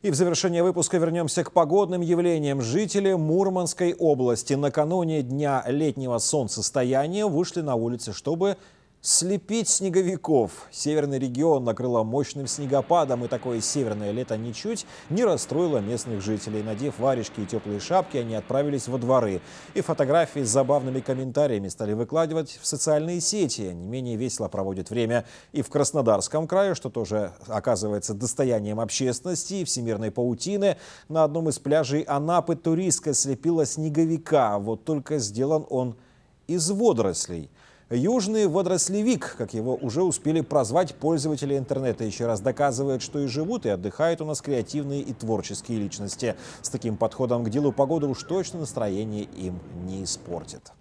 И в завершение выпуска вернемся к погодным явлениям. Жители Мурманской области накануне дня летнего солнцестояния вышли на улицы, чтобы Слепить снеговиков. Северный регион накрыло мощным снегопадом, и такое северное лето ничуть не расстроило местных жителей. Надев варежки и теплые шапки, они отправились во дворы. И фотографии с забавными комментариями стали выкладывать в социальные сети. Не менее весело проводят время и в Краснодарском крае, что тоже оказывается достоянием общественности и всемирной паутины. На одном из пляжей Анапы туристка слепила снеговика. Вот только сделан он из водорослей. Южный водорослевик, как его уже успели прозвать пользователи интернета, еще раз доказывает, что и живут, и отдыхают у нас креативные и творческие личности. С таким подходом к делу погода уж точно настроение им не испортит.